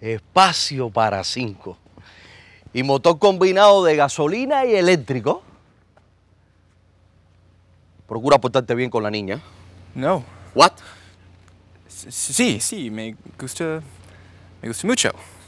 Espacio para cinco. Y motor combinado de gasolina y eléctrico. Procura portarte bien con la niña. No. What? Sí, sí, me gusta. Me gusta mucho.